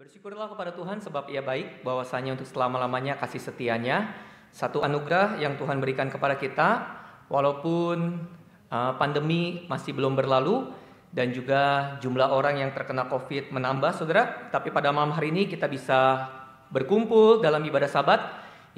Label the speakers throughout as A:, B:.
A: Bersyukurlah kepada Tuhan sebab ia baik, bahwasanya untuk selama-lamanya kasih setianya. Satu anugerah yang Tuhan berikan kepada kita, walaupun eh, pandemi masih belum berlalu, dan juga jumlah orang yang terkena COVID menambah, saudara. Tapi pada malam hari ini kita bisa berkumpul dalam ibadah sabat.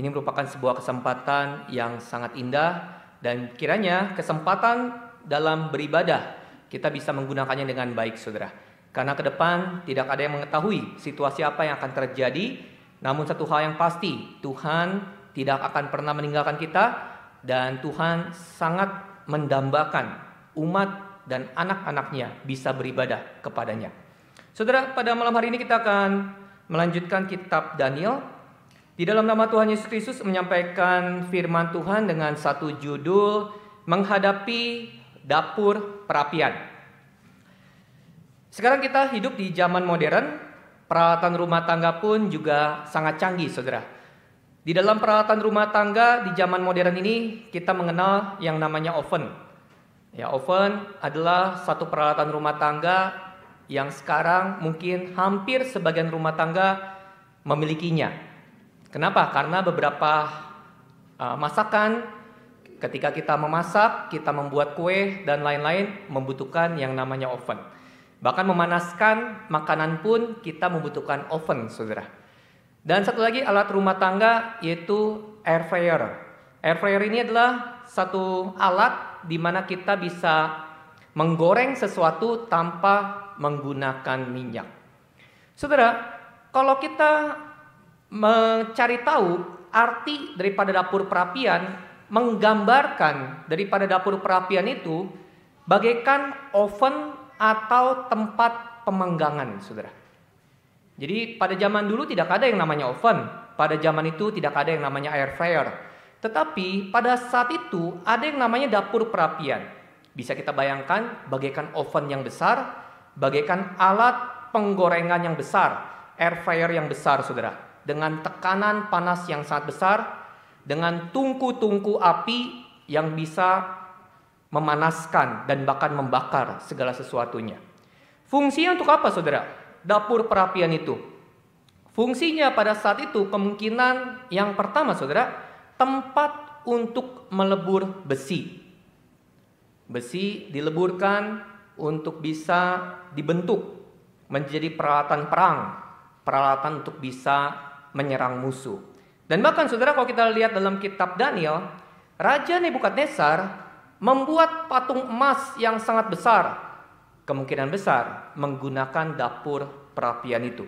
A: Ini merupakan sebuah kesempatan yang sangat indah dan kiranya kesempatan dalam beribadah kita bisa menggunakannya dengan baik, saudara. Karena ke depan tidak ada yang mengetahui situasi apa yang akan terjadi, namun satu hal yang pasti, Tuhan tidak akan pernah meninggalkan kita dan Tuhan sangat mendambakan umat dan anak-anaknya bisa beribadah kepadanya. Saudara, pada malam hari ini kita akan melanjutkan kitab Daniel. Di dalam nama Tuhan Yesus Kristus menyampaikan firman Tuhan dengan satu judul menghadapi dapur perapian. Sekarang kita hidup di zaman modern, peralatan rumah tangga pun juga sangat canggih, saudara. Di dalam peralatan rumah tangga di zaman modern ini, kita mengenal yang namanya oven. Ya, oven adalah satu peralatan rumah tangga yang sekarang mungkin hampir sebagian rumah tangga memilikinya. Kenapa? Karena beberapa uh, masakan ketika kita memasak, kita membuat kue dan lain-lain membutuhkan yang namanya oven. Bahkan memanaskan makanan pun kita membutuhkan oven, saudara. Dan satu lagi alat rumah tangga yaitu air fryer. Air fryer ini adalah satu alat di mana kita bisa menggoreng sesuatu tanpa menggunakan minyak. Saudara, kalau kita mencari tahu arti daripada dapur perapian, menggambarkan daripada dapur perapian itu bagaikan oven atau tempat pemanggangan, saudara. Jadi pada zaman dulu tidak ada yang namanya oven, pada zaman itu tidak ada yang namanya air fryer. Tetapi pada saat itu ada yang namanya dapur perapian. Bisa kita bayangkan bagaikan oven yang besar, bagaikan alat penggorengan yang besar, air fryer yang besar, saudara. Dengan tekanan panas yang sangat besar, dengan tungku-tungku api yang bisa memanaskan dan bahkan membakar segala sesuatunya. Fungsinya untuk apa saudara? Dapur perapian itu. Fungsinya pada saat itu kemungkinan yang pertama saudara, tempat untuk melebur besi. Besi dileburkan untuk bisa dibentuk menjadi peralatan perang, peralatan untuk bisa menyerang musuh. Dan bahkan saudara kalau kita lihat dalam kitab Daniel, Raja Nebukadnezar membuat patung emas yang sangat besar, kemungkinan besar menggunakan dapur perapian itu.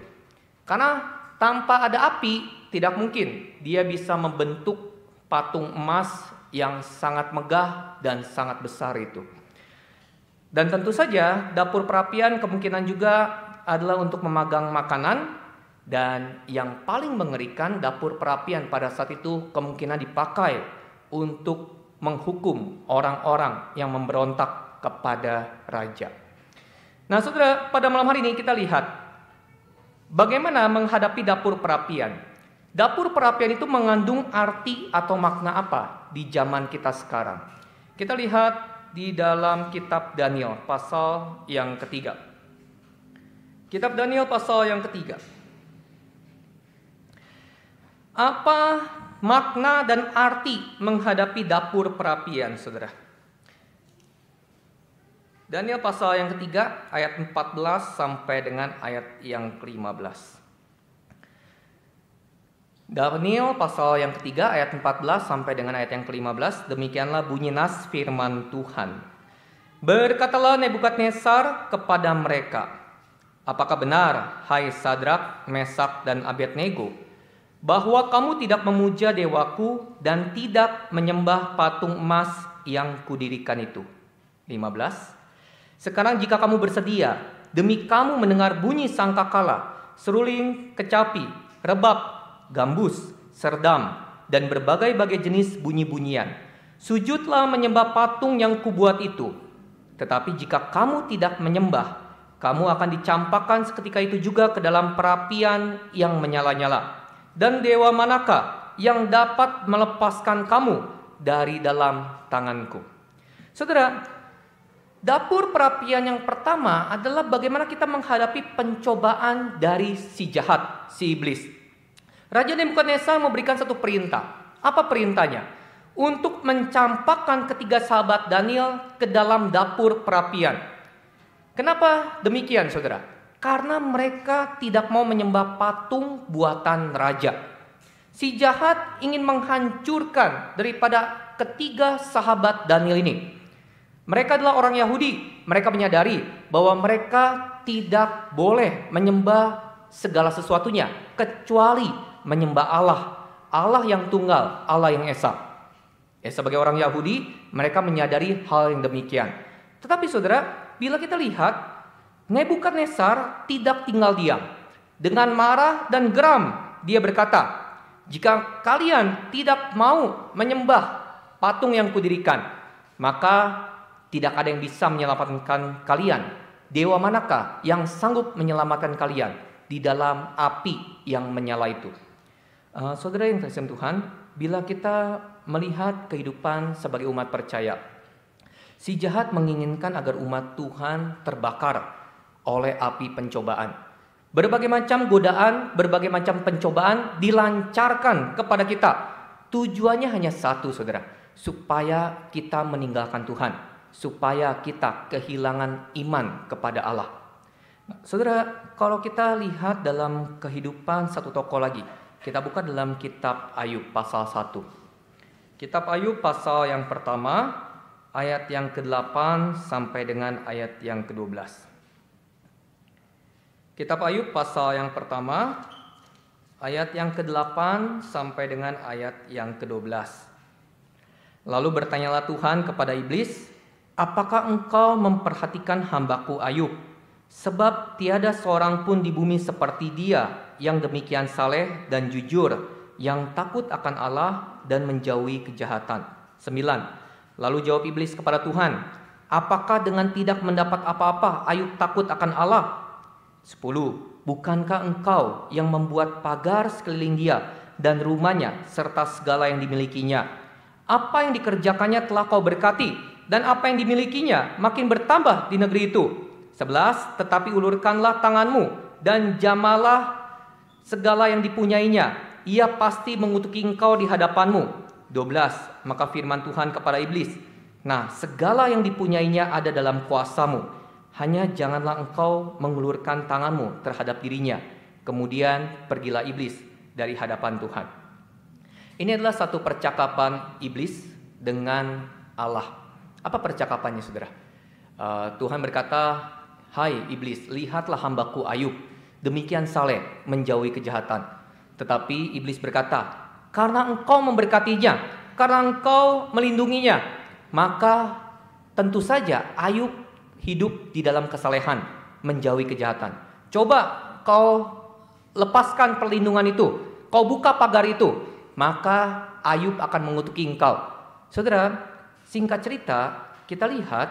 A: Karena tanpa ada api tidak mungkin dia bisa membentuk patung emas yang sangat megah dan sangat besar itu. Dan tentu saja dapur perapian kemungkinan juga adalah untuk memagang makanan dan yang paling mengerikan dapur perapian pada saat itu kemungkinan dipakai untuk menghukum orang-orang yang memberontak kepada raja. Nah, Saudara, pada malam hari ini kita lihat bagaimana menghadapi dapur perapian. Dapur perapian itu mengandung arti atau makna apa di zaman kita sekarang? Kita lihat di dalam kitab Daniel pasal yang ketiga. Kitab Daniel pasal yang ketiga. Apa makna dan arti menghadapi dapur perapian, saudara. Daniel pasal yang ketiga, ayat 14 sampai dengan ayat yang ke-15. Daniel pasal yang ketiga ayat 14 sampai dengan ayat yang ke-15 demikianlah bunyi nas firman Tuhan. Berkatalah Nebukadnezar kepada mereka, Apakah benar, hai Sadrak, Mesak, dan Abednego, bahwa kamu tidak memuja dewaku dan tidak menyembah patung emas yang kudirikan itu. 15. Sekarang jika kamu bersedia, demi kamu mendengar bunyi sangkakala, seruling, kecapi, rebab, gambus, serdam, dan berbagai-bagai jenis bunyi-bunyian. Sujudlah menyembah patung yang kubuat itu. Tetapi jika kamu tidak menyembah, kamu akan dicampakkan seketika itu juga ke dalam perapian yang menyala-nyala dan dewa manakah yang dapat melepaskan kamu dari dalam tanganku? Saudara, dapur perapian yang pertama adalah bagaimana kita menghadapi pencobaan dari si jahat, si iblis. Raja Nebukadnezar memberikan satu perintah. Apa perintahnya? Untuk mencampakkan ketiga sahabat Daniel ke dalam dapur perapian. Kenapa demikian, saudara? karena mereka tidak mau menyembah patung buatan raja. Si jahat ingin menghancurkan daripada ketiga sahabat Daniel ini. Mereka adalah orang Yahudi. Mereka menyadari bahwa mereka tidak boleh menyembah segala sesuatunya kecuali menyembah Allah, Allah yang tunggal, Allah yang esa. Ya, sebagai orang Yahudi, mereka menyadari hal yang demikian. Tetapi saudara, bila kita lihat Nebukadnezar tidak tinggal diam. Dengan marah dan geram, dia berkata, "Jika kalian tidak mau menyembah patung yang kudirikan, maka tidak ada yang bisa menyelamatkan kalian. Dewa manakah yang sanggup menyelamatkan kalian di dalam api yang menyala itu?" Uh, saudara yang terkasih Tuhan, bila kita melihat kehidupan sebagai umat percaya, si jahat menginginkan agar umat Tuhan terbakar oleh api pencobaan. Berbagai macam godaan, berbagai macam pencobaan dilancarkan kepada kita. Tujuannya hanya satu, saudara, supaya kita meninggalkan Tuhan, supaya kita kehilangan iman kepada Allah. Saudara, kalau kita lihat dalam kehidupan satu tokoh lagi, kita buka dalam kitab Ayub pasal 1. Kitab Ayub pasal yang pertama, ayat yang ke-8 sampai dengan ayat yang ke-12. Kitab Ayub pasal yang pertama ayat yang ke-8 sampai dengan ayat yang ke-12. Lalu bertanyalah Tuhan kepada iblis, "Apakah engkau memperhatikan hambaku Ayub? Sebab tiada seorang pun di bumi seperti dia yang demikian saleh dan jujur, yang takut akan Allah dan menjauhi kejahatan." Sembilan. Lalu jawab iblis kepada Tuhan, "Apakah dengan tidak mendapat apa-apa Ayub takut akan Allah?" 10. Bukankah engkau yang membuat pagar sekeliling dia dan rumahnya serta segala yang dimilikinya? Apa yang dikerjakannya telah kau berkati dan apa yang dimilikinya makin bertambah di negeri itu. 11. Tetapi ulurkanlah tanganmu dan jamalah segala yang dipunyainya. Ia pasti mengutuki engkau di hadapanmu. 12. Maka firman Tuhan kepada iblis, Nah, segala yang dipunyainya ada dalam kuasamu, hanya janganlah engkau mengulurkan tanganmu terhadap dirinya, kemudian pergilah iblis dari hadapan Tuhan. Ini adalah satu percakapan iblis dengan Allah. Apa percakapannya, saudara? Eh, Tuhan berkata, "Hai iblis, lihatlah hambaku Ayub, demikian saleh menjauhi kejahatan." Tetapi iblis berkata, "Karena engkau memberkatinya, karena engkau melindunginya, maka tentu saja Ayub hidup di dalam kesalehan, menjauhi kejahatan. Coba kau lepaskan perlindungan itu, kau buka pagar itu, maka Ayub akan mengutuki engkau. Saudara, singkat cerita, kita lihat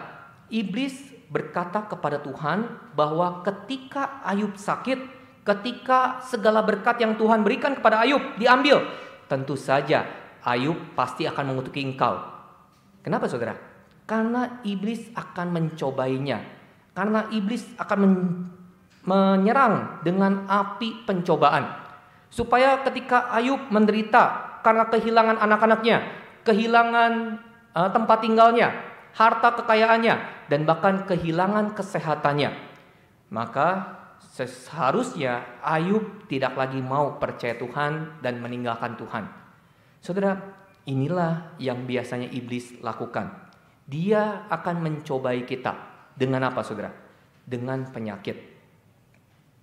A: iblis berkata kepada Tuhan bahwa ketika Ayub sakit, ketika segala berkat yang Tuhan berikan kepada Ayub diambil, tentu saja Ayub pasti akan mengutuki engkau. Kenapa saudara? Karena iblis akan mencobainya. Karena iblis akan men menyerang dengan api pencobaan. Supaya ketika Ayub menderita karena kehilangan anak-anaknya, kehilangan uh, tempat tinggalnya, harta kekayaannya, dan bahkan kehilangan kesehatannya. Maka seharusnya Ayub tidak lagi mau percaya Tuhan dan meninggalkan Tuhan. Saudara, inilah yang biasanya iblis lakukan. Dia akan mencobai kita dengan apa, saudara? Dengan penyakit.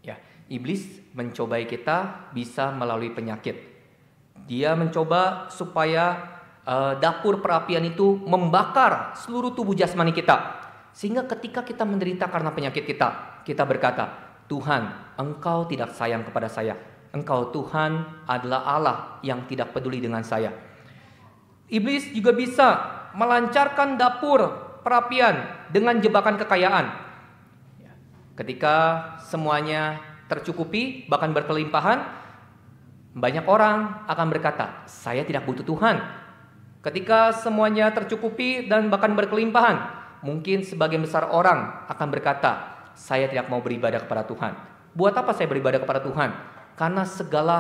A: Ya, iblis mencobai kita bisa melalui penyakit. Dia mencoba supaya uh, dapur perapian itu membakar seluruh tubuh jasmani kita, sehingga ketika kita menderita karena penyakit kita, kita berkata, Tuhan, Engkau tidak sayang kepada saya. Engkau Tuhan adalah Allah yang tidak peduli dengan saya. Iblis juga bisa melancarkan dapur perapian dengan jebakan kekayaan. Ketika semuanya tercukupi, bahkan berkelimpahan, banyak orang akan berkata, "Saya tidak butuh Tuhan." Ketika semuanya tercukupi dan bahkan berkelimpahan, mungkin sebagian besar orang akan berkata, "Saya tidak mau beribadah kepada Tuhan." Buat apa saya beribadah kepada Tuhan? Karena segala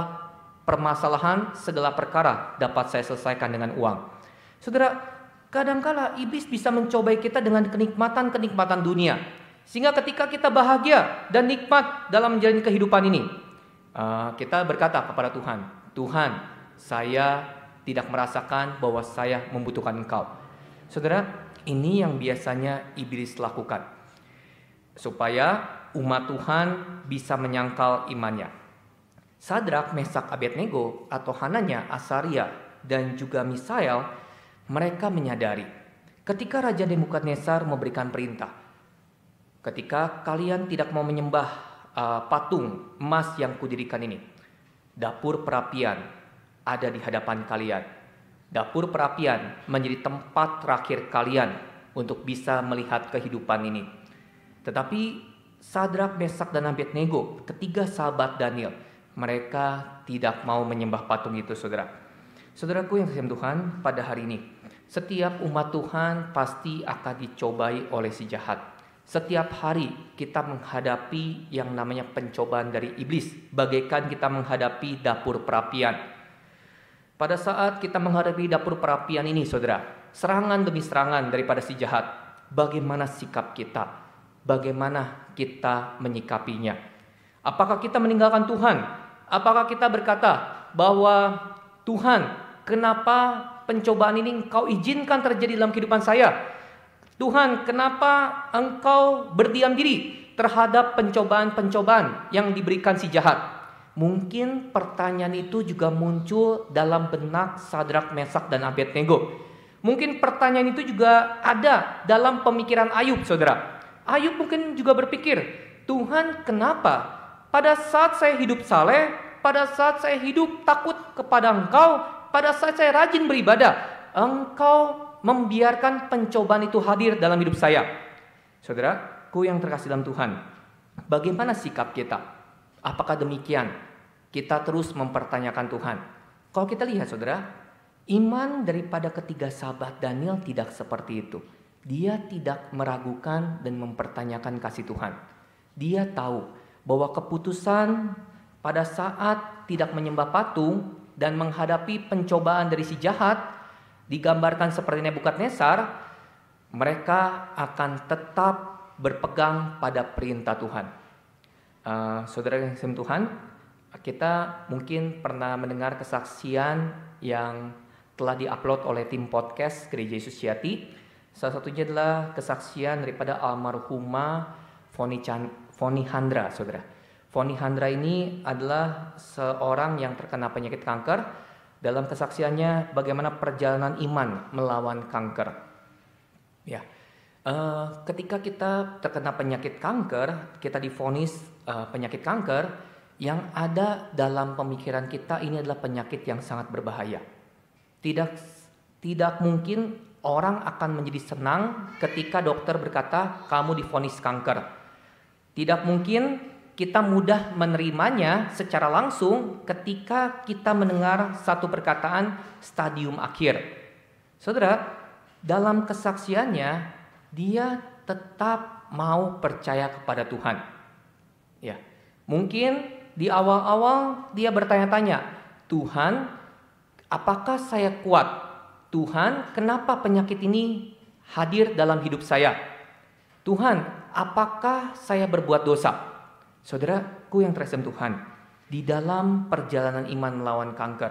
A: permasalahan, segala perkara dapat saya selesaikan dengan uang. Saudara, Kadangkala iblis bisa mencobai kita dengan kenikmatan-kenikmatan dunia. Sehingga ketika kita bahagia dan nikmat dalam menjalani kehidupan ini, eh, kita berkata kepada Tuhan, Tuhan, saya tidak merasakan bahwa saya membutuhkan Engkau. Saudara, ini yang biasanya iblis lakukan. Supaya umat Tuhan bisa menyangkal imannya. Sadrak, Mesak, Abednego atau Hananya, Asaria, dan juga Misael mereka menyadari ketika Raja Nebukadnezar memberikan perintah, ketika kalian tidak mau menyembah uh, patung emas yang kudirikan ini, dapur perapian ada di hadapan kalian. Dapur perapian menjadi tempat terakhir kalian untuk bisa melihat kehidupan ini. Tetapi Sadrak, Mesak, dan Abednego, ketiga sahabat Daniel, mereka tidak mau menyembah patung itu, saudara. Saudaraku yang kasih Tuhan, pada hari ini, setiap umat Tuhan pasti akan dicobai oleh si jahat. Setiap hari kita menghadapi yang namanya pencobaan dari iblis, bagaikan kita menghadapi dapur perapian. Pada saat kita menghadapi dapur perapian ini, saudara, serangan demi serangan daripada si jahat, bagaimana sikap kita, bagaimana kita menyikapinya. Apakah kita meninggalkan Tuhan? Apakah kita berkata bahwa Tuhan kenapa pencobaan ini engkau izinkan terjadi dalam kehidupan saya? Tuhan, kenapa engkau berdiam diri terhadap pencobaan-pencobaan yang diberikan si jahat? Mungkin pertanyaan itu juga muncul dalam benak Sadrak, Mesak, dan Abednego. Mungkin pertanyaan itu juga ada dalam pemikiran Ayub, saudara. Ayub mungkin juga berpikir, Tuhan kenapa pada saat saya hidup saleh, pada saat saya hidup takut kepada engkau, pada saat saya rajin beribadah, engkau membiarkan pencobaan itu hadir dalam hidup saya. saudara. ku yang terkasih dalam Tuhan, bagaimana sikap kita? Apakah demikian? Kita terus mempertanyakan Tuhan. Kalau kita lihat saudara, iman daripada ketiga sahabat Daniel tidak seperti itu. Dia tidak meragukan dan mempertanyakan kasih Tuhan. Dia tahu bahwa keputusan pada saat tidak menyembah patung dan menghadapi pencobaan dari si jahat digambarkan seperti Nebukadnezar, mereka akan tetap berpegang pada perintah Tuhan. Uh, saudara yang sem Tuhan, kita mungkin pernah mendengar kesaksian yang telah diupload oleh tim podcast Gereja Yesus Yati. Salah satunya adalah kesaksian daripada almarhumah Foni, Chan, Foni Handra, saudara Foni Handra ini adalah seorang yang terkena penyakit kanker. Dalam kesaksiannya, bagaimana perjalanan iman melawan kanker. Ya, uh, ketika kita terkena penyakit kanker, kita difonis uh, penyakit kanker yang ada dalam pemikiran kita ini adalah penyakit yang sangat berbahaya. Tidak tidak mungkin orang akan menjadi senang ketika dokter berkata kamu difonis kanker. Tidak mungkin kita mudah menerimanya secara langsung ketika kita mendengar satu perkataan stadium akhir. Saudara, dalam kesaksiannya dia tetap mau percaya kepada Tuhan. Ya. Mungkin di awal-awal dia bertanya-tanya, "Tuhan, apakah saya kuat? Tuhan, kenapa penyakit ini hadir dalam hidup saya? Tuhan, apakah saya berbuat dosa?" Saudaraku yang terasem Tuhan, di dalam perjalanan iman melawan kanker,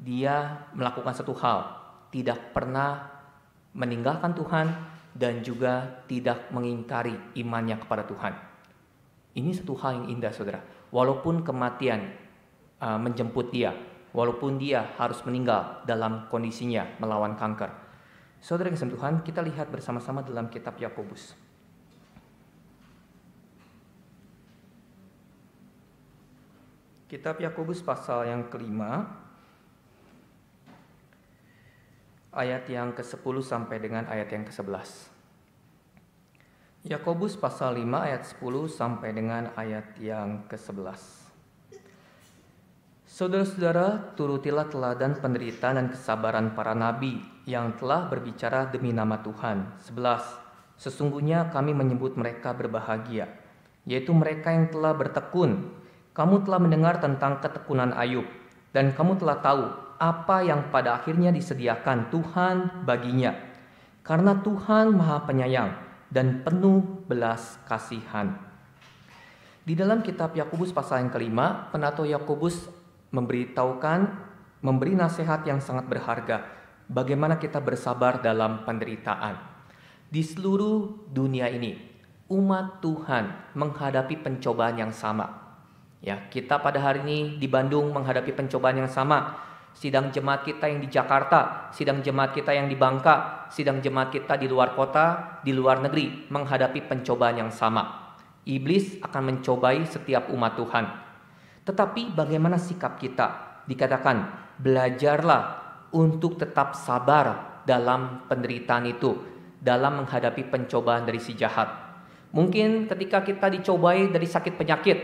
A: dia melakukan satu hal, tidak pernah meninggalkan Tuhan dan juga tidak mengingkari imannya kepada Tuhan. Ini satu hal yang indah, saudara. Walaupun kematian uh, menjemput dia, walaupun dia harus meninggal dalam kondisinya melawan kanker. Saudara yang Tuhan, kita lihat bersama-sama dalam kitab Yakobus. Kitab Yakobus pasal yang kelima ayat yang ke-10 sampai dengan ayat yang ke-11. Yakobus pasal 5 ayat 10 sampai dengan ayat yang ke-11. Saudara-saudara, turutilah teladan penderitaan dan kesabaran para nabi yang telah berbicara demi nama Tuhan. 11. Sesungguhnya kami menyebut mereka berbahagia, yaitu mereka yang telah bertekun kamu telah mendengar tentang ketekunan Ayub, dan kamu telah tahu apa yang pada akhirnya disediakan Tuhan baginya, karena Tuhan Maha Penyayang dan penuh belas kasihan. Di dalam kitab Yakobus pasal yang kelima, penato Yakobus memberitahukan memberi nasihat yang sangat berharga bagaimana kita bersabar dalam penderitaan. Di seluruh dunia ini, umat Tuhan menghadapi pencobaan yang sama Ya, kita pada hari ini di Bandung menghadapi pencobaan yang sama. Sidang jemaat kita yang di Jakarta, sidang jemaat kita yang di Bangka, sidang jemaat kita di luar kota, di luar negeri menghadapi pencobaan yang sama. Iblis akan mencobai setiap umat Tuhan. Tetapi bagaimana sikap kita? Dikatakan, belajarlah untuk tetap sabar dalam penderitaan itu, dalam menghadapi pencobaan dari si jahat. Mungkin ketika kita dicobai dari sakit penyakit,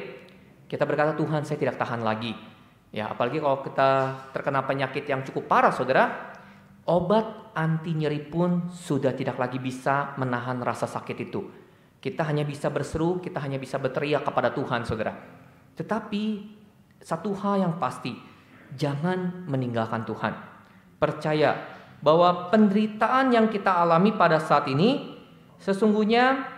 A: kita berkata Tuhan saya tidak tahan lagi. Ya, apalagi kalau kita terkena penyakit yang cukup parah, saudara, obat anti nyeri pun sudah tidak lagi bisa menahan rasa sakit itu. Kita hanya bisa berseru, kita hanya bisa berteriak kepada Tuhan, saudara. Tetapi satu hal yang pasti, jangan meninggalkan Tuhan. Percaya bahwa penderitaan yang kita alami pada saat ini sesungguhnya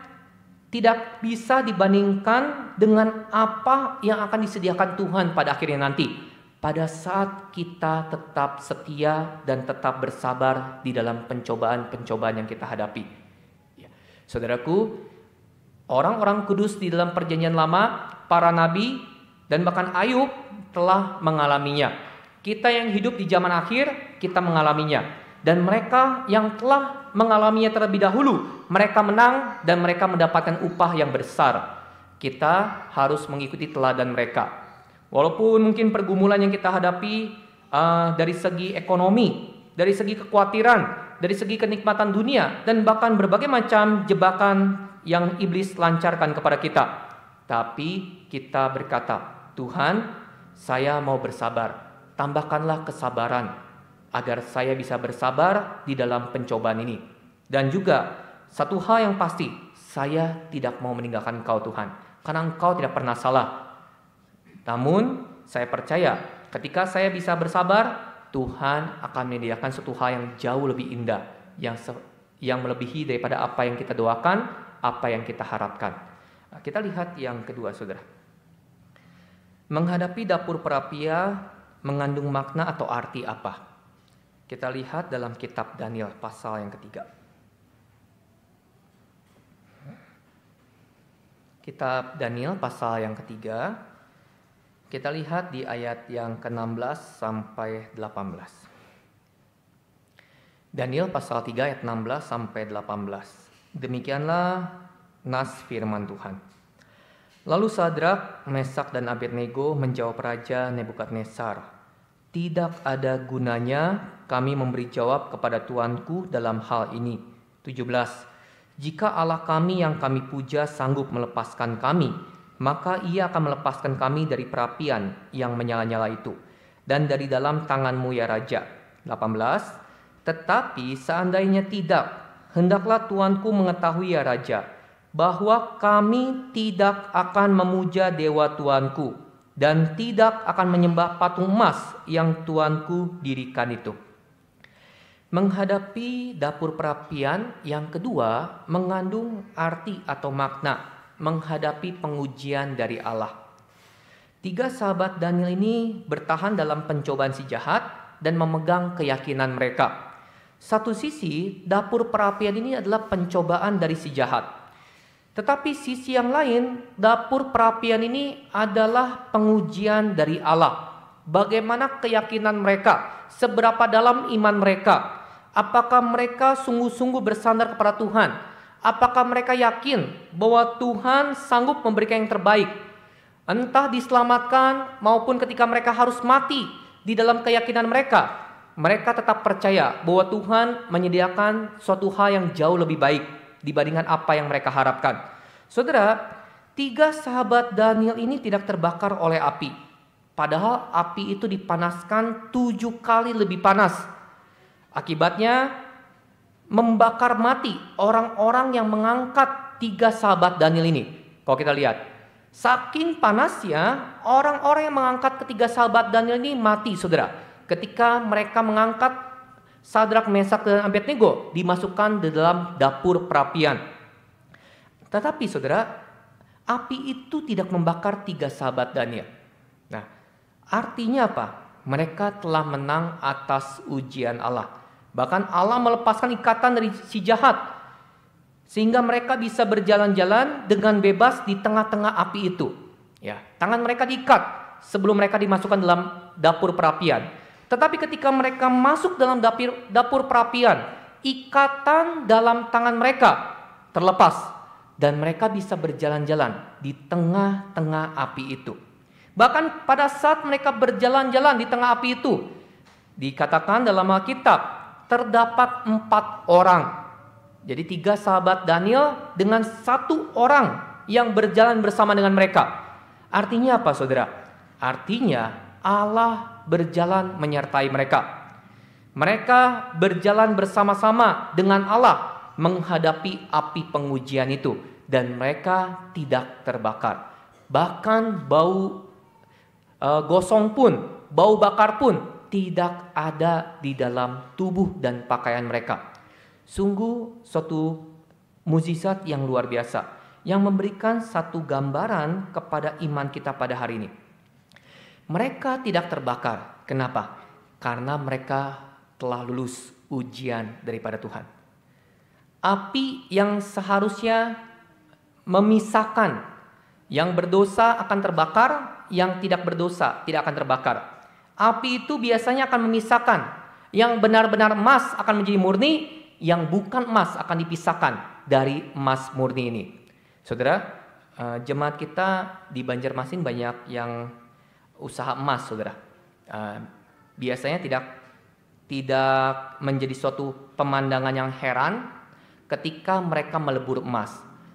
A: tidak bisa dibandingkan dengan apa yang akan disediakan Tuhan pada akhirnya nanti. Pada saat kita tetap setia dan tetap bersabar di dalam pencobaan-pencobaan yang kita hadapi. Ya. Saudaraku, orang-orang kudus di dalam perjanjian lama, para nabi, dan bahkan Ayub telah mengalaminya. Kita yang hidup di zaman akhir, kita mengalaminya. Dan mereka yang telah mengalaminya terlebih dahulu. Mereka menang dan mereka mendapatkan upah yang besar. Kita harus mengikuti teladan mereka. Walaupun mungkin pergumulan yang kita hadapi uh, dari segi ekonomi, dari segi kekhawatiran, dari segi kenikmatan dunia, dan bahkan berbagai macam jebakan yang iblis lancarkan kepada kita. Tapi kita berkata, Tuhan, saya mau bersabar. Tambahkanlah kesabaran agar saya bisa bersabar di dalam pencobaan ini. Dan juga satu hal yang pasti, saya tidak mau meninggalkan Engkau Tuhan, karena Engkau tidak pernah salah. Namun, saya percaya ketika saya bisa bersabar, Tuhan akan menyediakan suatu hal yang jauh lebih indah, yang yang melebihi daripada apa yang kita doakan, apa yang kita harapkan. Kita lihat yang kedua, Saudara. Menghadapi dapur perapia mengandung makna atau arti apa? Kita lihat dalam kitab Daniel pasal yang ketiga. Kitab Daniel pasal yang ketiga, kita lihat di ayat yang ke-16 sampai 18. Daniel pasal 3 ayat 16 sampai 18. Demikianlah nas firman Tuhan. Lalu Sadrak, Mesak, dan Abednego menjawab Raja Nebukadnezar, tidak ada gunanya kami memberi jawab kepada Tuanku dalam hal ini. 17. Jika Allah kami yang kami puja sanggup melepaskan kami, maka ia akan melepaskan kami dari perapian yang menyala-nyala itu, dan dari dalam tanganmu ya Raja. 18. Tetapi seandainya tidak, hendaklah Tuanku mengetahui ya Raja, bahwa kami tidak akan memuja dewa Tuanku, dan tidak akan menyembah patung emas yang tuanku dirikan itu. Menghadapi dapur perapian yang kedua mengandung arti atau makna menghadapi pengujian dari Allah. Tiga sahabat Daniel ini bertahan dalam pencobaan si jahat dan memegang keyakinan mereka. Satu sisi, dapur perapian ini adalah pencobaan dari si jahat tetapi sisi yang lain, dapur perapian ini adalah pengujian dari Allah. Bagaimana keyakinan mereka, seberapa dalam iman mereka, apakah mereka sungguh-sungguh bersandar kepada Tuhan, apakah mereka yakin bahwa Tuhan sanggup memberikan yang terbaik, entah diselamatkan maupun ketika mereka harus mati di dalam keyakinan mereka, mereka tetap percaya bahwa Tuhan menyediakan suatu hal yang jauh lebih baik dibandingkan apa yang mereka harapkan. Saudara, tiga sahabat Daniel ini tidak terbakar oleh api. Padahal api itu dipanaskan tujuh kali lebih panas. Akibatnya membakar mati orang-orang yang mengangkat tiga sahabat Daniel ini. Kalau kita lihat, saking panasnya orang-orang yang mengangkat ketiga sahabat Daniel ini mati saudara. Ketika mereka mengangkat Sadrak, Mesak, dan Abednego dimasukkan di dalam dapur perapian. Tetapi saudara, api itu tidak membakar tiga sahabat Daniel. Nah, artinya apa? Mereka telah menang atas ujian Allah. Bahkan Allah melepaskan ikatan dari si jahat. Sehingga mereka bisa berjalan-jalan dengan bebas di tengah-tengah api itu. Ya, tangan mereka diikat sebelum mereka dimasukkan dalam dapur perapian. Tetapi ketika mereka masuk dalam dapur, dapur perapian, ikatan dalam tangan mereka terlepas dan mereka bisa berjalan-jalan di tengah-tengah api itu. Bahkan pada saat mereka berjalan-jalan di tengah api itu, dikatakan dalam Alkitab terdapat empat orang. Jadi tiga sahabat Daniel dengan satu orang yang berjalan bersama dengan mereka. Artinya apa saudara? Artinya Allah berjalan menyertai mereka. Mereka berjalan bersama-sama dengan Allah menghadapi api pengujian itu dan mereka tidak terbakar. Bahkan bau e, gosong pun, bau bakar pun tidak ada di dalam tubuh dan pakaian mereka. Sungguh suatu mukjizat yang luar biasa yang memberikan satu gambaran kepada iman kita pada hari ini. Mereka tidak terbakar. Kenapa? Karena mereka telah lulus ujian daripada Tuhan. Api yang seharusnya memisahkan yang berdosa akan terbakar, yang tidak berdosa tidak akan terbakar. Api itu biasanya akan memisahkan. Yang benar-benar emas akan menjadi murni, yang bukan emas akan dipisahkan dari emas murni ini. Saudara, eh, jemaat kita di Banjarmasin banyak yang usaha emas, saudara. Uh, biasanya tidak tidak menjadi suatu pemandangan yang heran ketika mereka melebur emas.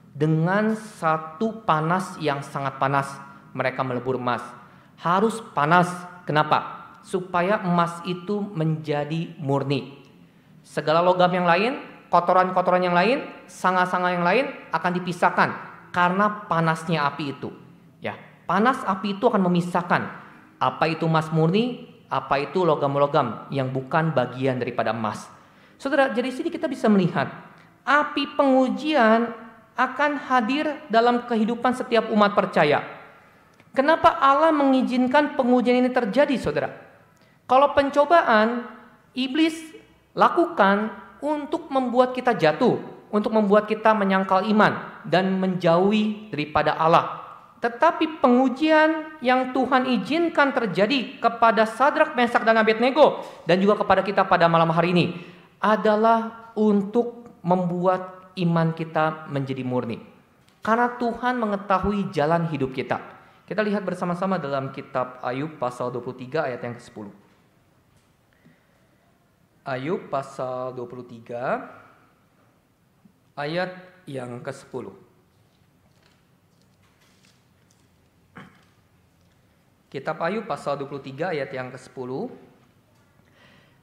A: Dengan satu panas yang sangat panas, mereka melebur emas. Harus panas, kenapa? Supaya emas itu menjadi murni. Segala logam yang lain, kotoran-kotoran yang lain, sanga-sanga yang lain akan dipisahkan karena panasnya api itu. Ya, Panas api itu akan memisahkan apa itu emas murni, apa itu logam-logam yang bukan bagian daripada emas. Saudara, jadi sini kita bisa melihat api pengujian akan hadir dalam kehidupan setiap umat percaya. Kenapa Allah mengizinkan pengujian ini terjadi, saudara? Kalau pencobaan, iblis lakukan untuk membuat kita jatuh, untuk membuat kita menyangkal iman dan menjauhi daripada Allah. Tetapi pengujian yang Tuhan izinkan terjadi kepada Sadrak, Mesak, dan Abednego dan juga kepada kita pada malam hari ini adalah untuk membuat iman kita menjadi murni. Karena Tuhan mengetahui jalan hidup kita. Kita lihat bersama-sama dalam kitab Ayub pasal 23 ayat yang ke-10. Ayub pasal 23 ayat yang ke-10. Kitab Ayub pasal 23 ayat yang ke-10.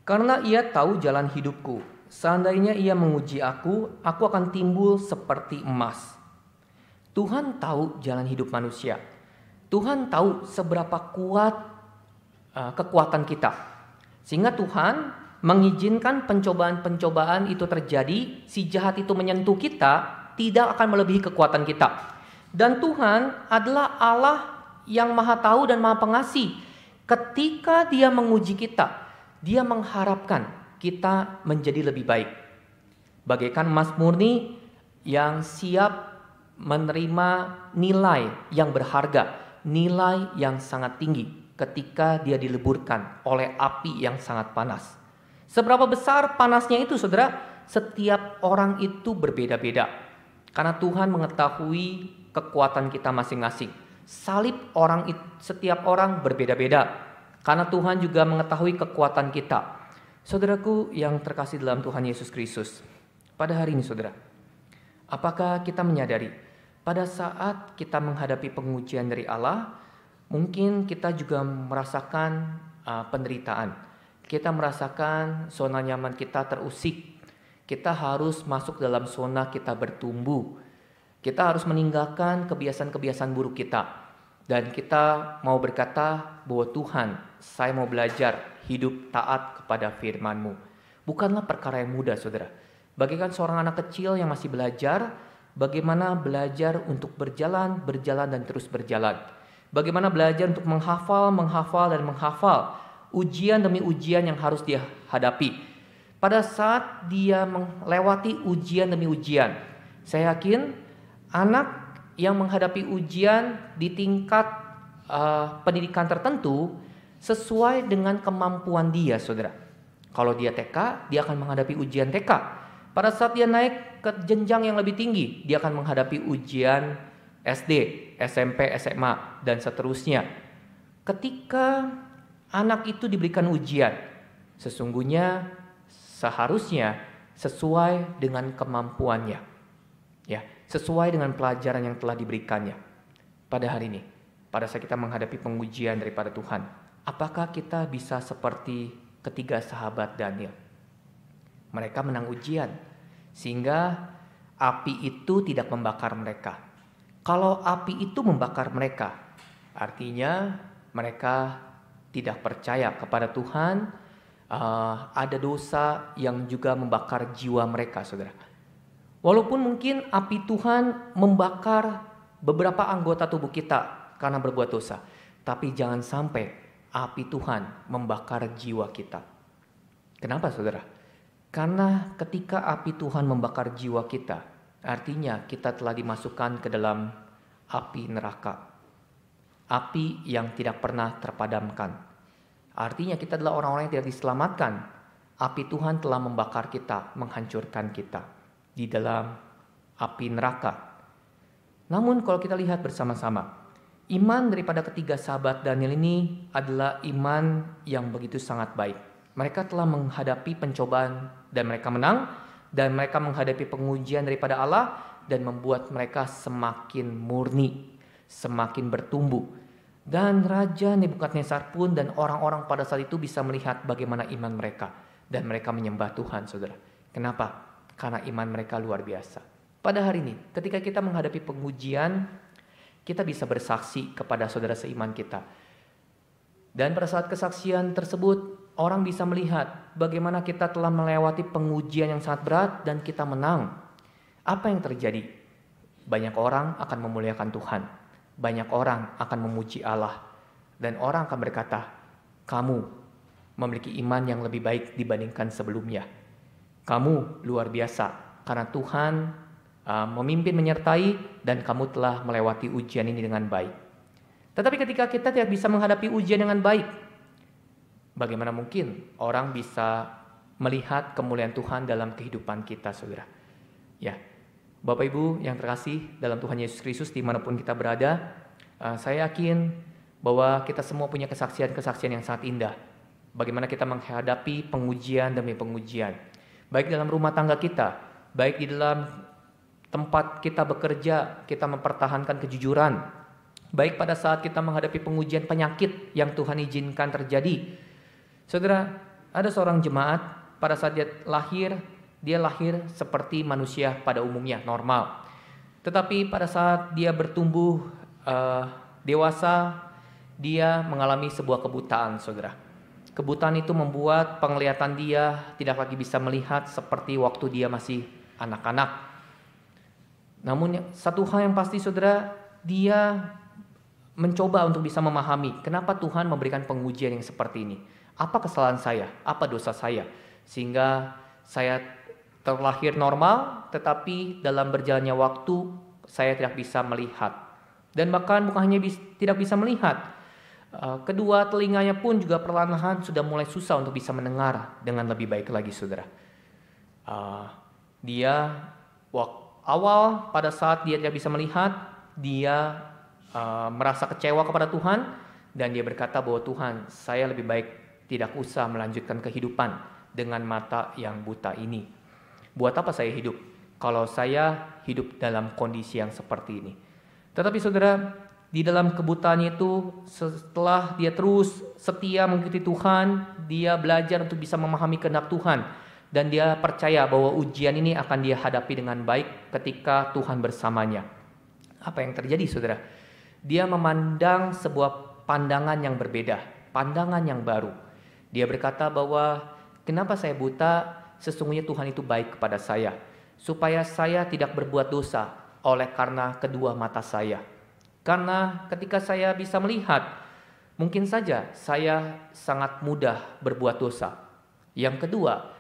A: Karena ia tahu jalan hidupku, seandainya ia menguji aku, aku akan timbul seperti emas. Tuhan tahu jalan hidup manusia. Tuhan tahu seberapa kuat uh, kekuatan kita. Sehingga Tuhan mengizinkan pencobaan-pencobaan itu terjadi, si jahat itu menyentuh kita, tidak akan melebihi kekuatan kita. Dan Tuhan adalah Allah yang maha tahu dan maha pengasih. Ketika dia menguji kita, dia mengharapkan kita menjadi lebih baik. Bagaikan emas murni yang siap menerima nilai yang berharga, nilai yang sangat tinggi ketika dia dileburkan oleh api yang sangat panas. Seberapa besar panasnya itu saudara? Setiap orang itu berbeda-beda. Karena Tuhan mengetahui kekuatan kita masing-masing Salib orang setiap orang berbeda-beda karena Tuhan juga mengetahui kekuatan kita. Saudaraku yang terkasih dalam Tuhan Yesus Kristus, pada hari ini saudara, apakah kita menyadari pada saat kita menghadapi pengujian dari Allah, mungkin kita juga merasakan uh, penderitaan. Kita merasakan zona nyaman kita terusik. Kita harus masuk dalam zona kita bertumbuh kita harus meninggalkan kebiasaan-kebiasaan buruk kita. Dan kita mau berkata bahwa Tuhan, saya mau belajar hidup taat kepada firman-Mu. Bukanlah perkara yang mudah, saudara. Bagaikan seorang anak kecil yang masih belajar, bagaimana belajar untuk berjalan, berjalan, dan terus berjalan. Bagaimana belajar untuk menghafal, menghafal, dan menghafal ujian demi ujian yang harus dia hadapi. Pada saat dia melewati ujian demi ujian, saya yakin anak yang menghadapi ujian di tingkat uh, pendidikan tertentu sesuai dengan kemampuan dia, saudara. Kalau dia TK, dia akan menghadapi ujian TK. Pada saat dia naik ke jenjang yang lebih tinggi, dia akan menghadapi ujian SD, SMP, SMA, dan seterusnya. Ketika anak itu diberikan ujian, sesungguhnya seharusnya sesuai dengan kemampuannya. Ya, sesuai dengan pelajaran yang telah diberikannya pada hari ini. Pada saat kita menghadapi pengujian daripada Tuhan, apakah kita bisa seperti ketiga sahabat Daniel? Mereka menang ujian sehingga api itu tidak membakar mereka. Kalau api itu membakar mereka, artinya mereka tidak percaya kepada Tuhan, uh, ada dosa yang juga membakar jiwa mereka, saudara. Walaupun mungkin api Tuhan membakar beberapa anggota tubuh kita karena berbuat dosa, tapi jangan sampai api Tuhan membakar jiwa kita. Kenapa saudara? Karena ketika api Tuhan membakar jiwa kita, artinya kita telah dimasukkan ke dalam api neraka. Api yang tidak pernah terpadamkan. Artinya kita adalah orang-orang yang tidak diselamatkan. Api Tuhan telah membakar kita, menghancurkan kita di dalam api neraka. Namun kalau kita lihat bersama-sama, iman daripada ketiga sahabat Daniel ini adalah iman yang begitu sangat baik. Mereka telah menghadapi pencobaan dan mereka menang dan mereka menghadapi pengujian daripada Allah dan membuat mereka semakin murni, semakin bertumbuh. Dan Raja Nebukadnezar pun dan orang-orang pada saat itu bisa melihat bagaimana iman mereka dan mereka menyembah Tuhan, Saudara. Kenapa? karena iman mereka luar biasa. Pada hari ini, ketika kita menghadapi pengujian, kita bisa bersaksi kepada saudara seiman kita. Dan pada saat kesaksian tersebut, orang bisa melihat bagaimana kita telah melewati pengujian yang sangat berat dan kita menang. Apa yang terjadi? Banyak orang akan memuliakan Tuhan. Banyak orang akan memuji Allah. Dan orang akan berkata, kamu memiliki iman yang lebih baik dibandingkan sebelumnya. Kamu luar biasa karena Tuhan uh, memimpin menyertai dan kamu telah melewati ujian ini dengan baik. Tetapi ketika kita tidak bisa menghadapi ujian dengan baik, bagaimana mungkin orang bisa melihat kemuliaan Tuhan dalam kehidupan kita, saudara? Ya, Bapak Ibu yang terkasih dalam Tuhan Yesus Kristus dimanapun kita berada, uh, saya yakin bahwa kita semua punya kesaksian-kesaksian yang sangat indah. Bagaimana kita menghadapi pengujian demi pengujian baik dalam rumah tangga kita, baik di dalam tempat kita bekerja, kita mempertahankan kejujuran, baik pada saat kita menghadapi pengujian penyakit yang Tuhan izinkan terjadi. Saudara, ada seorang jemaat pada saat dia lahir, dia lahir seperti manusia pada umumnya, normal. Tetapi pada saat dia bertumbuh uh, dewasa, dia mengalami sebuah kebutaan, saudara. Kebutaan itu membuat penglihatan dia tidak lagi bisa melihat seperti waktu dia masih anak-anak. Namun satu hal yang pasti saudara, dia mencoba untuk bisa memahami kenapa Tuhan memberikan pengujian yang seperti ini. Apa kesalahan saya? Apa dosa saya? Sehingga saya terlahir normal, tetapi dalam berjalannya waktu saya tidak bisa melihat. Dan bahkan bukan hanya bisa, tidak bisa melihat, Eh, kedua telinganya pun juga perlahan-lahan sudah mulai susah untuk bisa mendengar dengan lebih baik lagi saudara. Eh, dia awal pada saat dia tidak bisa melihat, dia eh, merasa kecewa kepada Tuhan dan dia berkata bahwa Tuhan saya lebih baik tidak usah melanjutkan kehidupan dengan mata yang buta ini. Buat apa saya hidup kalau saya hidup dalam kondisi yang seperti ini? Tetapi saudara, di dalam kebutaannya itu setelah dia terus setia mengikuti Tuhan, dia belajar untuk bisa memahami kehendak Tuhan dan dia percaya bahwa ujian ini akan dia hadapi dengan baik ketika Tuhan bersamanya. Apa yang terjadi Saudara? Dia memandang sebuah pandangan yang berbeda, pandangan yang baru. Dia berkata bahwa kenapa saya buta? Sesungguhnya Tuhan itu baik kepada saya supaya saya tidak berbuat dosa oleh karena kedua mata saya karena ketika saya bisa melihat, mungkin saja saya sangat mudah berbuat dosa. Yang kedua,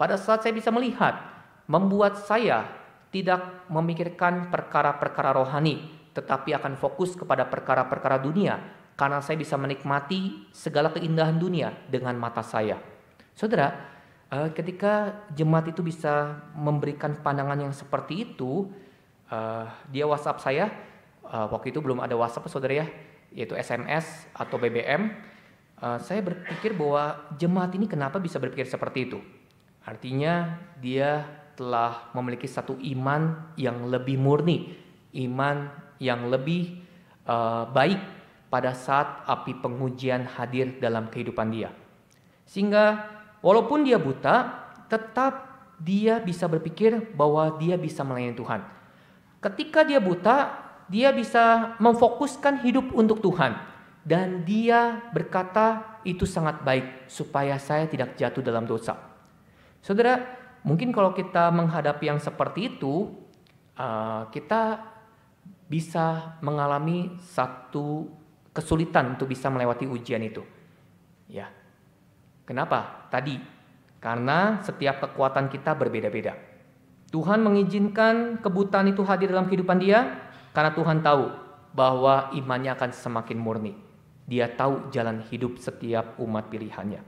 A: pada saat saya bisa melihat, membuat saya tidak memikirkan perkara-perkara rohani, tetapi akan fokus kepada perkara-perkara dunia, karena saya bisa menikmati segala keindahan dunia dengan mata saya. Saudara, eh, ketika jemaat itu bisa memberikan pandangan yang seperti itu, eh, dia WhatsApp saya, uh, waktu itu belum ada WhatsApp saudara ya, yaitu SMS atau BBM, uh, eh, saya berpikir bahwa jemaat ini kenapa bisa berpikir seperti itu. Artinya dia telah memiliki satu iman yang lebih murni, iman yang lebih uh, baik pada saat api pengujian hadir dalam kehidupan dia. Sehingga walaupun dia buta, tetap dia bisa berpikir bahwa dia bisa melayani Tuhan. Ketika dia buta, dia bisa memfokuskan hidup untuk Tuhan dan dia berkata itu sangat baik supaya saya tidak jatuh dalam dosa. Saudara, mungkin kalau kita menghadapi yang seperti itu, uh, kita bisa mengalami satu kesulitan untuk bisa melewati ujian itu. Ya. Kenapa? Tadi karena setiap kekuatan kita berbeda-beda. Tuhan mengizinkan kebutaan itu hadir dalam kehidupan dia karena Tuhan tahu bahwa imannya akan semakin murni. Dia tahu jalan hidup setiap umat pilihannya.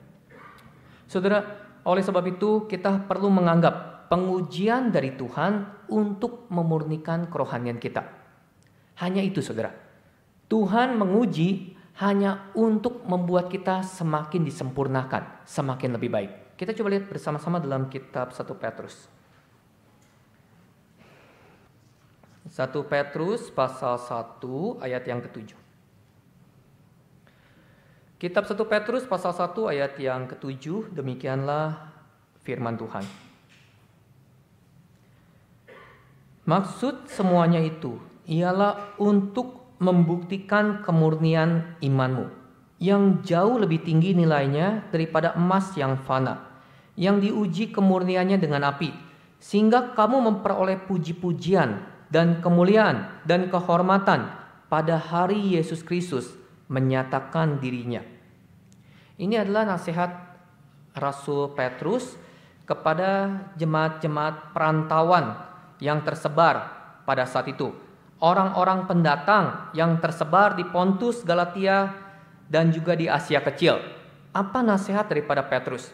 A: Saudara, oleh sebab itu kita perlu menganggap pengujian dari Tuhan untuk memurnikan kerohanian kita. Hanya itu saudara. Tuhan menguji hanya untuk membuat kita semakin disempurnakan, semakin lebih baik. Kita coba lihat bersama-sama dalam kitab 1 Petrus. 1 Petrus pasal 1 ayat yang ketujuh. Kitab 1 Petrus pasal 1 ayat yang ketujuh demikianlah firman Tuhan. Maksud semuanya itu ialah untuk membuktikan kemurnian imanmu yang jauh lebih tinggi nilainya daripada emas yang fana yang diuji kemurniannya dengan api sehingga kamu memperoleh puji-pujian dan kemuliaan dan kehormatan pada hari Yesus Kristus menyatakan dirinya. Ini adalah nasihat Rasul Petrus kepada jemaat-jemaat perantauan yang tersebar pada saat itu. Orang-orang pendatang yang tersebar di Pontus, Galatia, dan juga di Asia Kecil. Apa nasihat daripada Petrus?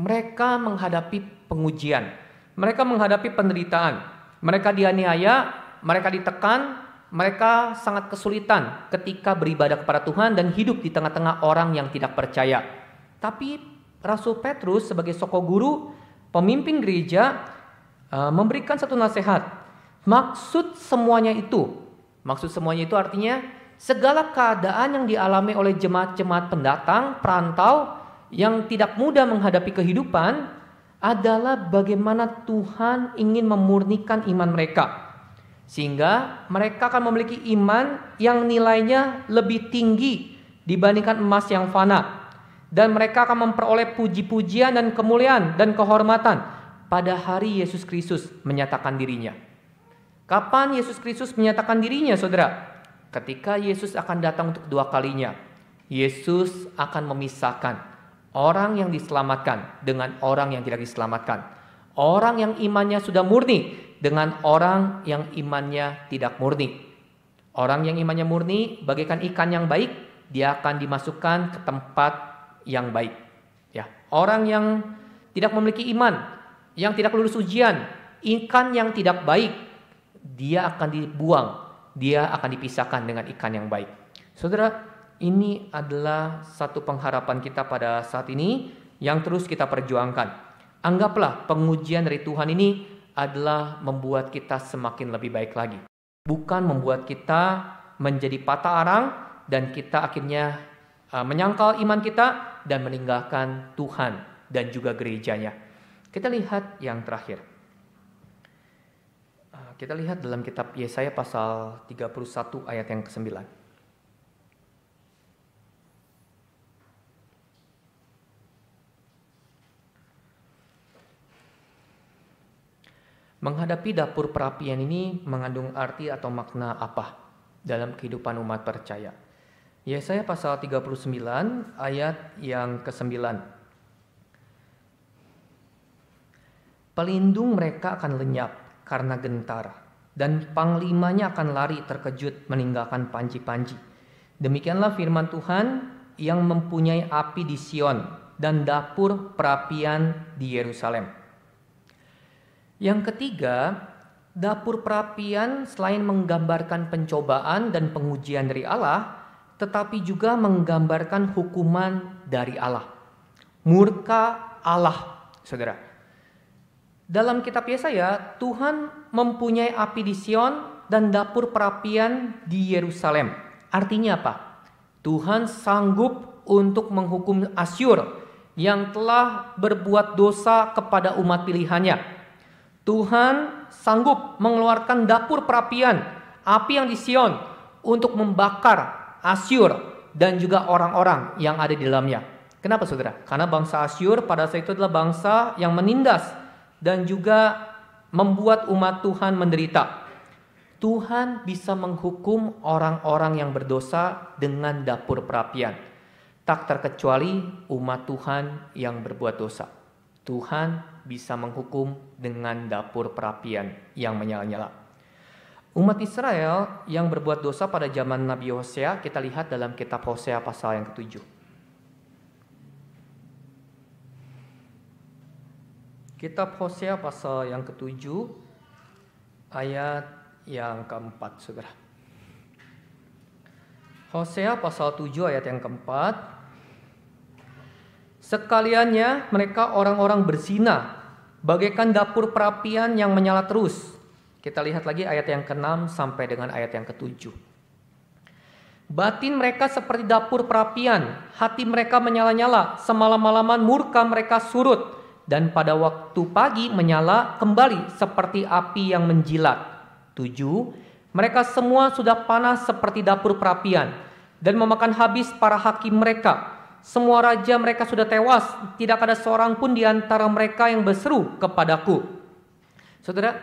A: Mereka menghadapi pengujian, mereka menghadapi penderitaan, mereka dianiaya, mereka ditekan, mereka sangat kesulitan ketika beribadah kepada Tuhan dan hidup di tengah-tengah orang yang tidak percaya. Tapi Rasul Petrus sebagai soko guru, pemimpin gereja, eh, memberikan satu nasihat. Maksud semuanya itu, maksud semuanya itu artinya segala keadaan yang dialami oleh jemaat-jemaat pendatang, perantau, yang tidak mudah menghadapi kehidupan, adalah bagaimana Tuhan ingin memurnikan iman mereka. Sehingga mereka akan memiliki iman yang nilainya lebih tinggi dibandingkan emas yang fana. Dan mereka akan memperoleh puji-pujian dan kemuliaan dan kehormatan pada hari Yesus Kristus menyatakan dirinya. Kapan Yesus Kristus menyatakan dirinya saudara? Ketika Yesus akan datang untuk dua kalinya. Yesus akan memisahkan Orang yang diselamatkan dengan orang yang tidak diselamatkan. Orang yang imannya sudah murni dengan orang yang imannya tidak murni. Orang yang imannya murni bagaikan ikan yang baik, dia akan dimasukkan ke tempat yang baik. Ya, orang yang tidak memiliki iman, yang tidak lulus ujian, ikan yang tidak baik, dia akan dibuang, dia akan dipisahkan dengan ikan yang baik. Saudara, ini adalah satu pengharapan kita pada saat ini yang terus kita perjuangkan. Anggaplah pengujian dari Tuhan ini adalah membuat kita semakin lebih baik lagi, bukan membuat kita menjadi patah arang dan kita akhirnya e, menyangkal iman kita dan meninggalkan Tuhan dan juga gerejanya. Kita lihat yang terakhir. E, kita lihat dalam kitab Yesaya pasal 31 ayat yang ke-9. Menghadapi dapur perapian ini mengandung arti atau makna apa dalam kehidupan umat percaya? Yesaya pasal 39 ayat yang ke-9. Pelindung mereka akan lenyap karena gentar dan panglimanya akan lari terkejut meninggalkan panci-panci. Demikianlah firman Tuhan yang mempunyai api di Sion dan dapur perapian di Yerusalem. Yang ketiga, dapur perapian selain menggambarkan pencobaan dan pengujian dari Allah, tetapi juga menggambarkan hukuman dari Allah. Murka Allah, saudara. Dalam kitab Yesaya, Tuhan mempunyai api di Sion dan dapur perapian di Yerusalem. Artinya apa? Tuhan sanggup untuk menghukum Asyur yang telah berbuat dosa kepada umat pilihannya Tuhan sanggup mengeluarkan dapur perapian, api yang di Sion untuk membakar Asyur dan juga orang-orang yang ada di dalamnya. Kenapa saudara? Karena bangsa Asyur pada saat itu adalah bangsa yang menindas dan juga membuat umat Tuhan menderita. Tuhan bisa menghukum orang-orang yang berdosa dengan dapur perapian. Tak terkecuali umat Tuhan yang berbuat dosa. Tuhan bisa menghukum dengan dapur perapian yang menyala-nyala. Umat Israel yang berbuat dosa pada zaman Nabi Hosea kita lihat dalam kitab Hosea pasal yang ketujuh. Kitab Hosea pasal yang ketujuh ayat yang keempat saudara. Hosea pasal 7 ayat yang keempat Sekaliannya mereka orang-orang bersina, bagaikan dapur perapian yang menyala terus. Kita lihat lagi ayat yang ke-6 sampai dengan ayat yang ke-7. Batin mereka seperti dapur perapian, hati mereka menyala-nyala, semalam-malaman murka mereka surut, dan pada waktu pagi menyala kembali seperti api yang menjilat. 7. Mereka semua sudah panas seperti dapur perapian, dan memakan habis para hakim mereka, semua raja mereka sudah tewas, tidak ada seorang pun di antara mereka yang berseru kepadaku. Saudara,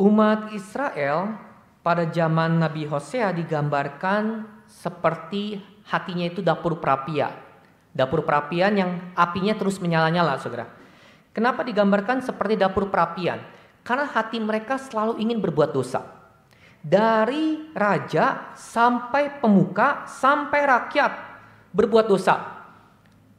A: umat Israel pada zaman Nabi Hosea digambarkan seperti hatinya itu dapur perapian, Dapur perapian yang apinya terus menyala-nyala, saudara. Kenapa digambarkan seperti dapur perapian? Karena hati mereka selalu ingin berbuat dosa dari raja sampai pemuka sampai rakyat berbuat dosa.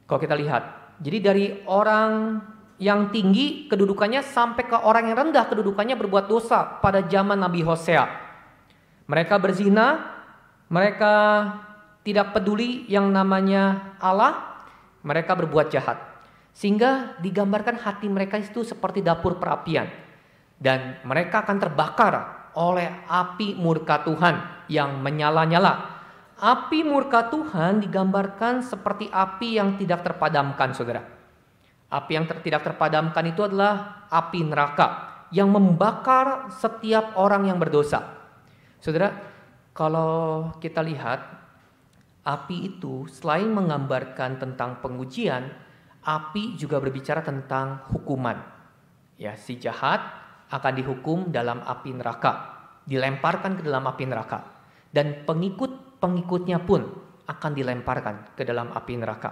A: Kalau kita lihat, jadi dari orang yang tinggi kedudukannya sampai ke orang yang rendah kedudukannya berbuat dosa pada zaman Nabi Hosea. Mereka berzina, mereka tidak peduli yang namanya Allah, mereka berbuat jahat. Sehingga digambarkan hati mereka itu seperti dapur perapian. Dan mereka akan terbakar oleh api murka Tuhan yang menyala-nyala api murka Tuhan digambarkan seperti api yang tidak terpadamkan, saudara. Api yang ter tidak terpadamkan itu adalah api neraka yang membakar setiap orang yang berdosa. Saudara, kalau kita lihat api itu selain menggambarkan tentang pengujian, api juga berbicara tentang hukuman. Ya, si jahat akan dihukum dalam api neraka, dilemparkan ke dalam api neraka. Dan pengikut pengikutnya pun akan dilemparkan ke dalam api neraka.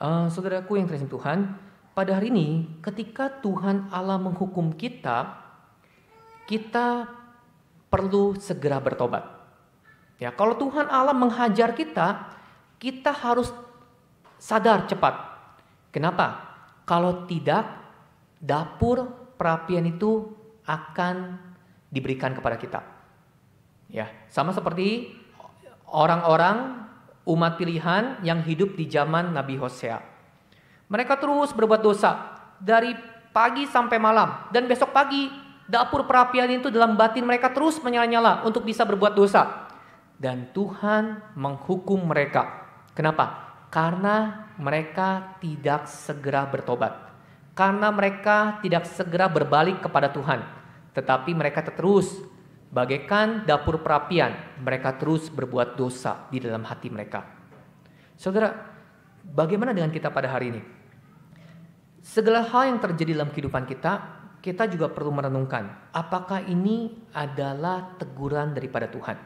A: Uh, saudaraku yang terkasih Tuhan, pada hari ini ketika Tuhan Allah menghukum kita, kita perlu segera bertobat. Ya, kalau Tuhan Allah menghajar kita, kita harus sadar cepat. Kenapa? Kalau tidak, dapur perapian itu akan diberikan kepada kita. Ya, sama seperti orang-orang umat pilihan yang hidup di zaman Nabi Hosea. Mereka terus berbuat dosa dari pagi sampai malam dan besok pagi dapur perapian itu dalam batin mereka terus menyala-nyala untuk bisa berbuat dosa. Dan Tuhan menghukum mereka. Kenapa? Karena mereka tidak segera bertobat. Karena mereka tidak segera berbalik kepada Tuhan. Tetapi mereka terus Bagaikan dapur perapian, mereka terus berbuat dosa di dalam hati mereka. Saudara, bagaimana dengan kita pada hari ini? Segala hal yang terjadi dalam kehidupan kita, kita juga perlu merenungkan apakah ini adalah teguran daripada Tuhan.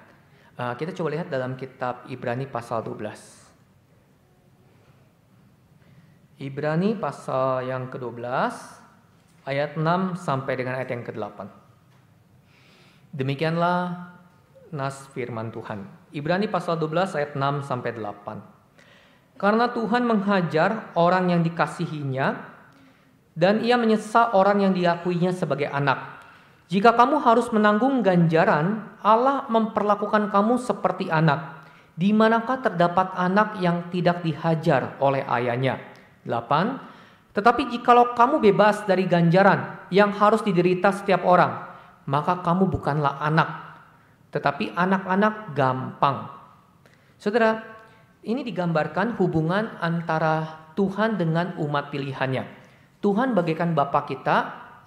A: Ah, kita coba lihat dalam kitab Ibrani pasal 12. Ibrani pasal yang ke-12 ayat 6 sampai dengan ayat yang ke-8. Demikianlah nas firman Tuhan. Ibrani pasal 12 ayat 6 sampai 8. Karena Tuhan menghajar orang yang dikasihinya dan ia menyesal orang yang diakuinya sebagai anak. Jika kamu harus menanggung ganjaran, Allah memperlakukan kamu seperti anak. Di manakah terdapat anak yang tidak dihajar oleh ayahnya? 8. Tetapi jikalau kamu bebas dari ganjaran yang harus diderita setiap orang, maka kamu bukanlah anak, tetapi anak-anak gampang. Saudara, ini digambarkan hubungan antara Tuhan dengan umat pilihannya. Tuhan bagaikan bapa kita,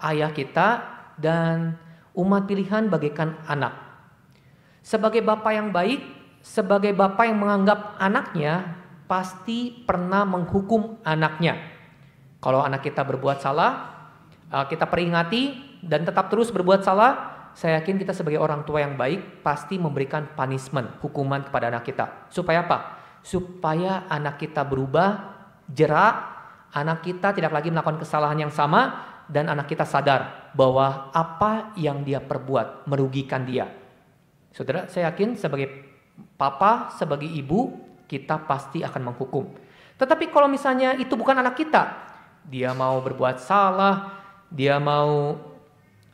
A: ayah kita, dan umat pilihan bagaikan anak. Sebagai bapa yang baik, sebagai bapa yang menganggap anaknya, pasti pernah menghukum anaknya. Kalau anak kita berbuat salah, eh, kita peringati, dan tetap terus berbuat salah, saya yakin kita sebagai orang tua yang baik pasti memberikan punishment, hukuman kepada anak kita. Supaya apa? Supaya anak kita berubah, jerak, anak kita tidak lagi melakukan kesalahan yang sama, dan anak kita sadar bahwa apa yang dia perbuat merugikan dia. Saudara, saya yakin sebagai papa, sebagai ibu, kita pasti akan menghukum. Tetapi kalau misalnya itu bukan anak kita, dia mau berbuat salah, dia mau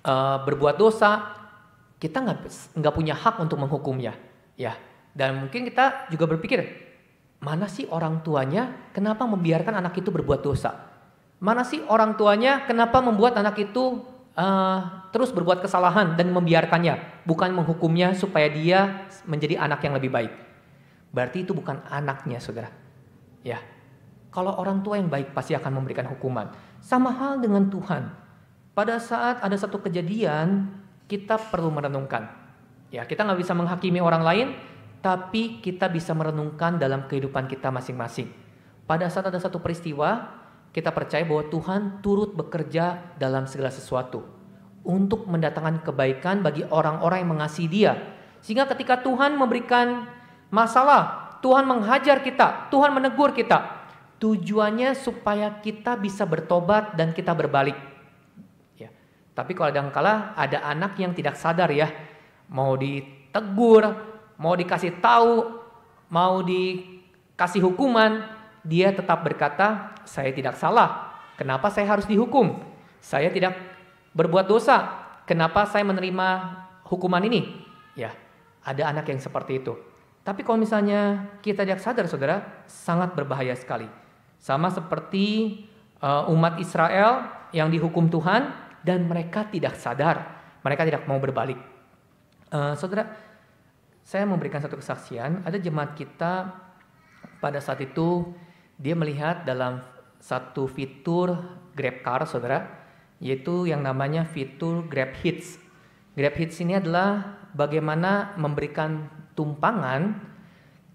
A: uh, berbuat dosa, kita nggak nggak punya hak untuk menghukumnya, ya. Dan mungkin kita juga berpikir, mana sih orang tuanya kenapa membiarkan anak itu berbuat dosa? Mana sih orang tuanya kenapa membuat anak itu uh, terus berbuat kesalahan dan membiarkannya, bukan menghukumnya supaya dia menjadi anak yang lebih baik? Berarti itu bukan anaknya, saudara. Ya, kalau orang tua yang baik pasti akan memberikan hukuman. Sama hal dengan Tuhan pada saat ada satu kejadian kita perlu merenungkan. Ya, kita nggak bisa menghakimi orang lain, tapi kita bisa merenungkan dalam kehidupan kita masing-masing. Pada saat ada satu peristiwa, kita percaya bahwa Tuhan turut bekerja dalam segala sesuatu untuk mendatangkan kebaikan bagi orang-orang yang mengasihi Dia. Sehingga ketika Tuhan memberikan masalah, Tuhan menghajar kita, Tuhan menegur kita. Tujuannya supaya kita bisa bertobat dan kita berbalik tapi kalau kadangkala ada anak yang tidak sadar ya, mau ditegur, mau dikasih tahu, mau dikasih hukuman, dia tetap berkata, saya tidak salah, kenapa saya harus dihukum? Saya tidak berbuat dosa, kenapa saya menerima hukuman ini? Ya, ada anak yang seperti itu. Tapi kalau misalnya kita tidak sadar saudara, sangat berbahaya sekali. Sama seperti eh, umat Israel yang dihukum Tuhan, dan mereka tidak sadar, mereka tidak mau berbalik. Uh, saudara, saya memberikan satu kesaksian, ada jemaat kita pada saat itu dia melihat dalam satu fitur Grab Car, saudara, yaitu yang namanya fitur Grab Hits. Grab Hits ini adalah bagaimana memberikan tumpangan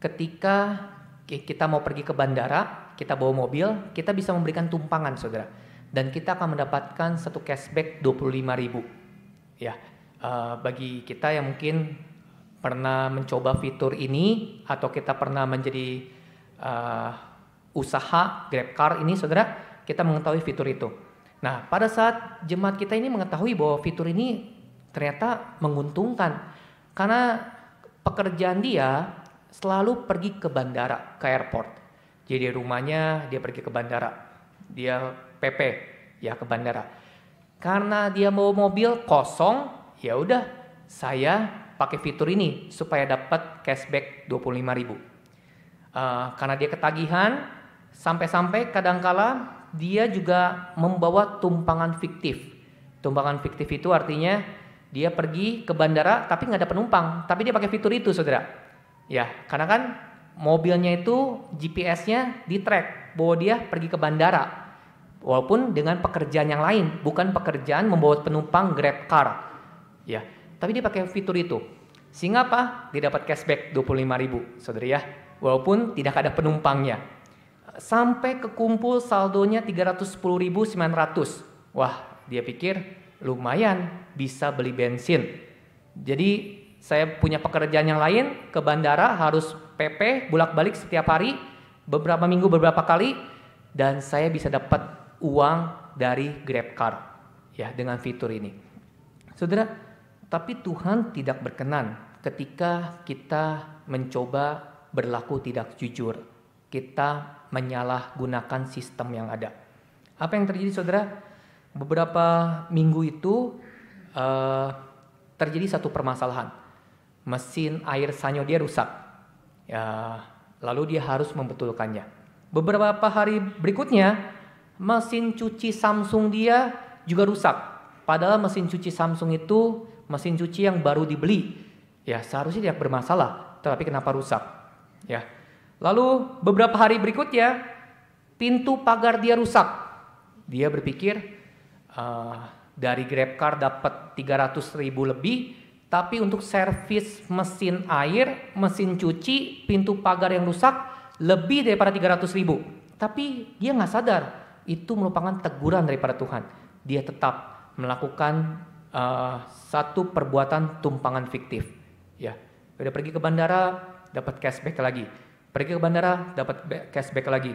A: ketika kita mau pergi ke bandara, kita bawa mobil, kita bisa memberikan tumpangan, saudara dan kita akan mendapatkan satu cashback 25.000 ya uh, bagi kita yang mungkin pernah mencoba fitur ini atau kita pernah menjadi uh, usaha Grab Car ini saudara kita mengetahui fitur itu nah pada saat jemaat kita ini mengetahui bahwa fitur ini ternyata menguntungkan karena pekerjaan dia selalu pergi ke bandara ke airport jadi rumahnya dia pergi ke bandara dia PP ya ke bandara. Karena dia mau mobil kosong, ya udah saya pakai fitur ini supaya dapat cashback 25.000. Uh, eh, karena dia ketagihan, sampai-sampai kadangkala dia juga membawa tumpangan fiktif. Tumpangan fiktif itu artinya dia pergi ke bandara tapi nggak ada penumpang, tapi dia pakai fitur itu, saudara. Ya, karena kan mobilnya itu GPS-nya di track bahwa dia pergi ke bandara Walaupun dengan pekerjaan yang lain, bukan pekerjaan membawa penumpang Grab Car. Ya, tapi dia pakai fitur itu. Sehingga apa? Dia dapat cashback 25.000, saudari ya. Walaupun tidak ada penumpangnya. Sampai kekumpul saldonya 310.900. Wah, dia pikir lumayan bisa beli bensin. Jadi saya punya pekerjaan yang lain ke bandara harus PP bolak-balik setiap hari beberapa minggu beberapa kali dan saya bisa dapat uang dari GrabCar ya dengan fitur ini. Saudara, tapi Tuhan tidak berkenan ketika kita mencoba berlaku tidak jujur. Kita menyalahgunakan sistem yang ada. Apa yang terjadi saudara? Beberapa minggu itu uh, terjadi satu permasalahan. Mesin air sanyo dia rusak. Ya, lalu dia harus membetulkannya. Beberapa hari berikutnya mesin cuci Samsung dia juga rusak. Padahal mesin cuci Samsung itu mesin cuci yang baru dibeli. Ya, seharusnya tidak bermasalah, tetapi kenapa rusak? Ya. Lalu beberapa hari berikutnya pintu pagar dia rusak. Dia berpikir uh, dari GrabCar dapat 300 ribu lebih, tapi untuk servis mesin air, mesin cuci, pintu pagar yang rusak lebih daripada 300 ribu. Tapi dia nggak sadar itu merupakan teguran daripada Tuhan. Dia tetap melakukan uh, satu perbuatan tumpangan fiktif. Ya, udah pergi ke bandara dapat cashback lagi, pergi ke bandara dapat cashback lagi.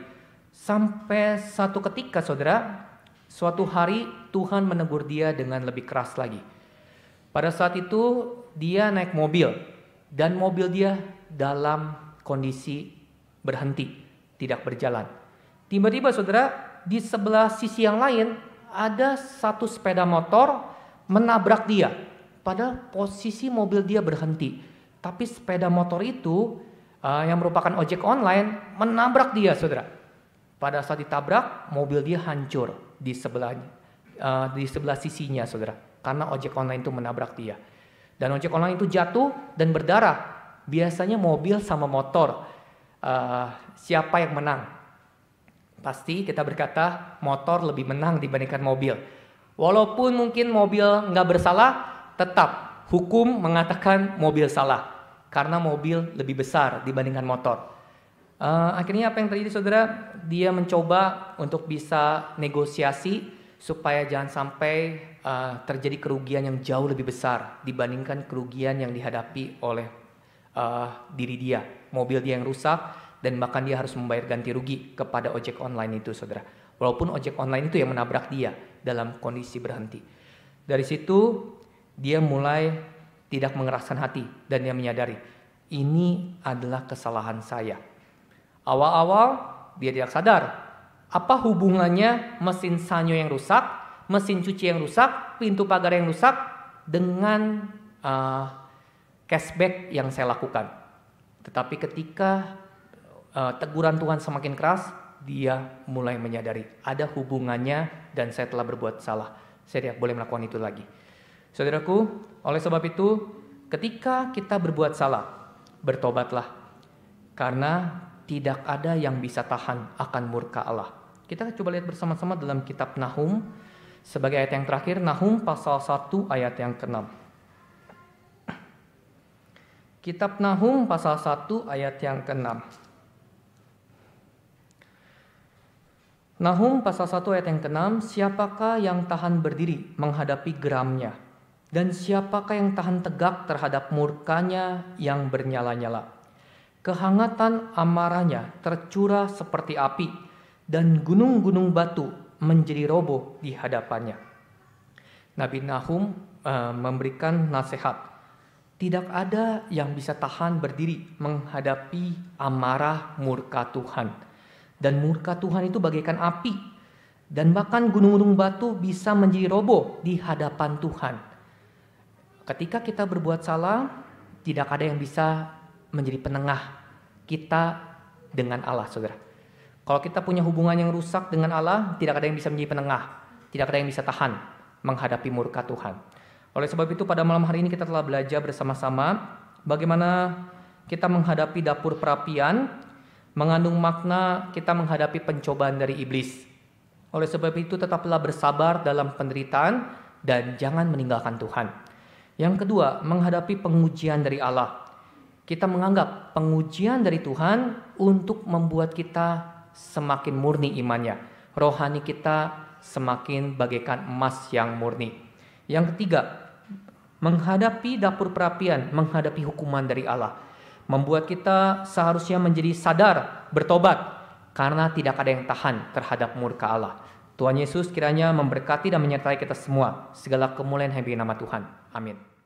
A: Sampai satu ketika saudara, suatu hari Tuhan menegur dia dengan lebih keras lagi. Pada saat itu dia naik mobil dan mobil dia dalam kondisi berhenti, tidak berjalan. Tiba-tiba saudara di sebelah sisi yang lain ada satu sepeda motor menabrak dia. pada posisi mobil dia berhenti. Tapi sepeda motor itu uh, yang merupakan ojek online menabrak dia, saudara. Pada saat ditabrak, mobil dia hancur di sebelah uh, di sebelah sisinya, saudara. Karena ojek online itu menabrak dia. Dan ojek online itu jatuh dan berdarah. Biasanya mobil sama motor. Uh, siapa yang menang? Pasti kita berkata motor lebih menang dibandingkan mobil. Walaupun mungkin mobil nggak bersalah, tetap hukum mengatakan mobil salah. Karena mobil lebih besar dibandingkan motor. Uh, akhirnya apa yang terjadi saudara? Dia mencoba untuk bisa negosiasi supaya jangan sampai uh, terjadi kerugian yang jauh lebih besar dibandingkan kerugian yang dihadapi oleh uh, diri dia, mobil dia yang rusak dan bahkan dia harus membayar ganti rugi kepada ojek online itu saudara. Walaupun ojek online itu yang menabrak dia dalam kondisi berhenti. Dari situ dia mulai tidak mengeraskan hati dan dia menyadari ini adalah kesalahan saya. Awal-awal dia tidak sadar apa hubungannya mesin sanyo yang rusak, mesin cuci yang rusak, pintu pagar yang rusak dengan uh, cashback yang saya lakukan. Tetapi ketika uh, teguran Tuhan semakin keras, dia mulai menyadari ada hubungannya dan saya telah berbuat salah. Saya tidak boleh melakukan itu lagi. Saudaraku, oleh sebab itu, ketika kita berbuat salah, bertobatlah. Karena tidak ada yang bisa tahan akan murka Allah. Kita coba lihat bersama-sama dalam kitab Nahum sebagai ayat yang terakhir Nahum pasal 1 ayat yang ke-6. Kitab Nahum pasal 1 ayat yang ke-6. Nahum pasal 1 ayat yang ke-6, siapakah yang tahan berdiri menghadapi geramnya? Dan siapakah yang tahan tegak terhadap murkanya yang bernyala-nyala? Kehangatan amarahnya tercurah seperti api, dan gunung-gunung batu menjadi roboh di hadapannya. Nabi Nahum uh, memberikan nasihat, tidak ada yang bisa tahan berdiri menghadapi amarah murka Tuhan dan murka Tuhan itu bagaikan api dan bahkan gunung-gunung batu bisa menjadi roboh di hadapan Tuhan. Ketika kita berbuat salah, tidak ada yang bisa menjadi penengah kita dengan Allah, Saudara. Kalau kita punya hubungan yang rusak dengan Allah, tidak ada yang bisa menjadi penengah, tidak ada yang bisa tahan menghadapi murka Tuhan. Oleh sebab itu pada malam hari ini kita telah belajar bersama-sama bagaimana kita menghadapi dapur perapian mengandung makna kita menghadapi pencobaan dari iblis. Oleh sebab itu tetaplah bersabar dalam penderitaan dan jangan meninggalkan Tuhan. Yang kedua, menghadapi pengujian dari Allah. Kita menganggap pengujian dari Tuhan untuk membuat kita semakin murni imannya. Rohani kita semakin bagaikan emas yang murni. Yang ketiga, menghadapi dapur perapian, menghadapi hukuman dari Allah membuat kita seharusnya menjadi sadar, bertobat, karena tidak ada yang tahan terhadap murka Allah. Tuhan Yesus kiranya memberkati dan menyertai kita semua. Segala kemuliaan yang nama Tuhan. Amin.